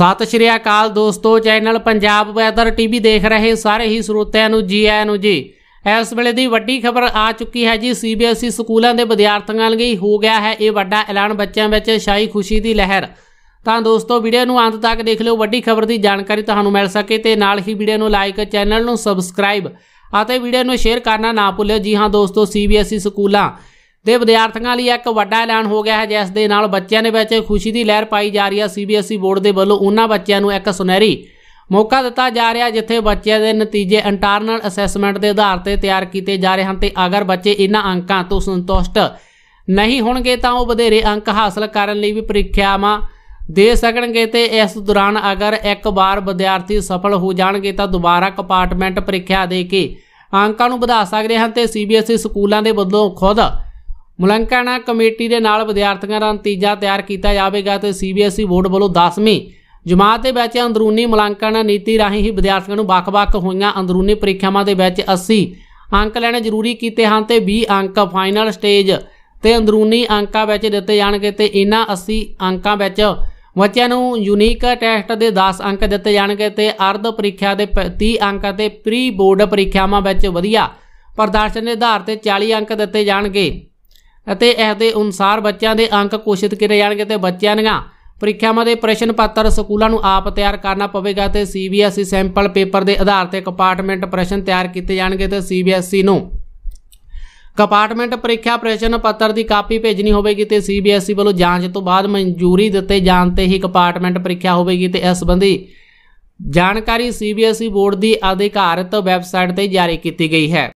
ਸਤਿ ਸ਼੍ਰੀ ਅਕਾਲ ਦੋਸਤੋ channel Punjab weather TV ਦੇਖ ਰਹੇ ਸਾਰੇ ਹੀ ਸਰੋਤਿਆਂ ਨੂੰ ਜੀ ਆਇਆਂ ਨੂੰ ਜੀ ਇਸ ਵੇਲੇ ਦੀ ਵੱਡੀ ਖਬਰ ਆ ਚੁੱਕੀ ਹੈ ਜੀ ਸੀਬੀਐਸਈ e ਸਕੂਲਾਂ ਦੇ ਵਿਦਿਆਰਥੀਆਂ ਲਈ ਹੋ ਗਿਆ ਹੈ ਇਹ ਵੱਡਾ ਐਲਾਨ ਬੱਚਿਆਂ ਵਿੱਚ ਸ਼ਾਹੀ ਖੁਸ਼ੀ ਦੀ ਲਹਿਰ ਤਾਂ ਦੋਸਤੋ ਵੀਡੀਓ ਨੂੰ ਅੰਤ ਤੱਕ ਦੇਖ ਲਿਓ ਵੱਡੀ ਖਬਰ ਦੀ ਜਾਣਕਾਰੀ ਤੁਹਾਨੂੰ ਮਿਲ ਸਕੇ ਤੇ ਨਾਲ ਹੀ ਵੀਡੀਓ ਨੂੰ ਲਾਈਕ ਚੈਨਲ ਨੂੰ ਸਬਸਕ੍ਰਾਈਬ ਅਤੇ ਵੀਡੀਓ ਨੂੰ ਸ਼ੇਅਰ ਕਰਨਾ ਨਾ ਭੁੱਲਿਓ ਜੀ ਹਾਂ ਦੋਸਤੋ ਸੀਬੀਐਸਈ e ਸਕੂਲਾਂ ਦੇ ਵਿਦਿਆਰਥੀਆਂ ਲਈ ਇੱਕ ਵੱਡਾ ਐਲਾਨ ਹੋ ਗਿਆ ਹੈ ਜਿਸ ਦੇ ਨਾਲ ਬੱਚਿਆਂ ਦੇ ਵਿੱਚ ਖੁਸ਼ੀ ਦੀ ਲਹਿਰ ਪਾਈ ਜਾ ਰਹੀ ਹੈ ਸੀਬੀਐਸਈ e ਬੋਰਡ ਦੇ ਵੱਲੋਂ ਉਹਨਾਂ ਬੱਚਿਆਂ ਨੂੰ ਇੱਕ ਸੁਨਹਿਰੀ ਮੌਕਾ ਦਿੱਤਾ ਜਾ ਰਿਹਾ ਜਿੱਥੇ ਬੱਚਿਆਂ ਦੇ ਨਤੀਜੇ ਇੰਟਰਨਲ ਅਸੈਸਮੈਂਟ ਦੇ ਆਧਾਰ ਤੇ ਤਿਆਰ ਕੀਤੇ ਜਾ ਰਹੇ ਹਨ ਤੇ ਅਗਰ ਬੱਚੇ ਇਹਨਾਂ ਅੰਕਾਂ ਤੋਂ ਸੰਤੁਸ਼ਟ ਨਹੀਂ ਹੋਣਗੇ ਤਾਂ ਉਹ ਵਧੇਰੇ ਅੰਕ ਹਾਸਲ ਕਰਨ ਲਈ ਵੀ ਪ੍ਰੀਖਿਆਵਾਂ ਦੇ ਸਕਣਗੇ ਤੇ ਇਸ ਦੌਰਾਨ ਅਗਰ ਇੱਕ ਵਾਰ ਵਿਦਿਆਰਥੀ ਸਫਲ ਹੋ ਜਾਣਗੇ ਤਾਂ ਦੁਬਾਰਾ ਕੰਪਾਰਟਮੈਂਟ ਪ੍ਰੀਖਿਆ ਦੇ ਕੇ ਅੰਕਾਂ ਨੂੰ ਵਧਾ ਸਕਦੇ ਹਨ ਤੇ ਸੀਬੀਐਸਈ e ਸਕੂਲਾਂ ਦੇ ਵੱਲੋਂ ਖੁਦ ਮੁਲਾਂਕਣਾ ਕਮੇਟੀ ਦੇ ਨਾਲ ਵਿਦਿਆਰਥੀਆਂ ਦਾ ਨਤੀਜਾ ਤਿਆਰ ਕੀਤਾ ਜਾਵੇਗਾ ਤੇ ਸੀਬੀਐਸਈ e ਬੋਰਡ ਵੱਲੋਂ 10ਵੀਂ ਜਮਾਤ ਦੇ ਵਿੱਚ ਅੰਦਰੂਨੀ ਮੁਲਾਂਕਣ ਨੀਤੀ ਰਾਹੀਂ ਹੀ ਵਿਦਿਆਰਥੀਆਂ ਨੂੰ ਵੱਖ-ਵੱਖ ਹੋਈਆਂ ਅੰਦਰੂਨੀ ਪ੍ਰੀਖਿਆਵਾਂ ਦੇ ਵਿੱਚ 80 ਅੰਕ ਲੈਣੇ ਜ਼ਰੂਰੀ ਕੀਤੇ ਹਨ ਤੇ 20 ਅੰਕ ਫਾਈਨਲ ਸਟੇਜ ਤੇ ਅੰਦਰੂਨੀ ਅੰਕਾਂ ਵਿੱਚ ਦਿੱਤੇ ਜਾਣਗੇ ਤੇ ਇਹਨਾਂ 80 ਅੰਕਾਂ ਵਿੱਚ ਬੱਚਿਆਂ ਨੂੰ ਯੂਨੀਕ ਟੈਸਟ ਦੇ 10 ਅੰਕ ਦਿੱਤੇ ਜਾਣਗੇ ਤੇ ਅਰਧ ਪ੍ਰੀਖਿਆ ਦੇ 30 ਅੰਕ ਅਤੇ ਪ੍ਰੀ ਬੋਰਡ ਪ੍ਰੀਖਿਆਵਾਂ ਵਿੱਚ ਵਧੀਆ ਪ੍ਰਦਰਸ਼ਨ ਦੇ ਆਧਾਰ ਤੇ 40 ਅੰਕ ਦਿੱਤੇ ਜਾਣਗੇ ਅਤੇ ਇਸ ਦੇ ਅਨੁਸਾਰ ਬੱਚਿਆਂ ਦੇ ਅੰਕ ਘੋਸ਼ਿਤ ਕੀਤੇ ਜਾਣਗੇ ਤੇ ਬੱਚਿਆਂ ਦੀਆਂ ਪ੍ਰੀਖਿਆਵਾਂ ਦੇ ਪ੍ਰਸ਼ਨ ਪੱਤਰ ਸਕੂਲਾਂ ਨੂੰ ਆਪ ਤਿਆਰ ਕਰਨਾ ਪਵੇਗਾ ਤੇ ਸੀਬੀਐਸਈ ਸੈਂਪਲ ਪੇਪਰ ਦੇ ਆਧਾਰ ਤੇ ਕੰਪਾਰਟਮੈਂਟ ਪ੍ਰਸ਼ਨ ਤਿਆਰ ਕੀਤੇ ਜਾਣਗੇ ਤੇ ਸੀਬੀਐਸਈ e ਨੂੰ ਕੰਪਾਰਟਮੈਂਟ ਪ੍ਰੀਖਿਆ ਪ੍ਰਸ਼ਨ ਪੱਤਰ ਦੀ ਕਾਪੀ ਭੇਜਣੀ ਹੋਵੇਗੀ ਤੇ ਸੀਬੀਐਸਈ e ਵੱਲੋਂ ਜਾਂਚ ਤੋਂ ਬਾਅਦ ਮਨਜ਼ੂਰੀ ਦਿੱਤੇ ਜਾਣ ਤੇ ਹੀ ਕੰਪਾਰਟਮੈਂਟ ਪ੍ਰੀਖਿਆ ਹੋਵੇਗੀ ਤੇ ਇਸ ਸੰਬੰਧੀ ਜਾਣਕਾਰੀ ਸੀਬੀਐਸਈ e ਬੋਰਡ ਦੀ ਅਧਿਕਾਰਤ ਵੈਬਸਾਈਟ ਤੇ ਜਾਰੀ ਕੀਤੀ ਗਈ ਹੈ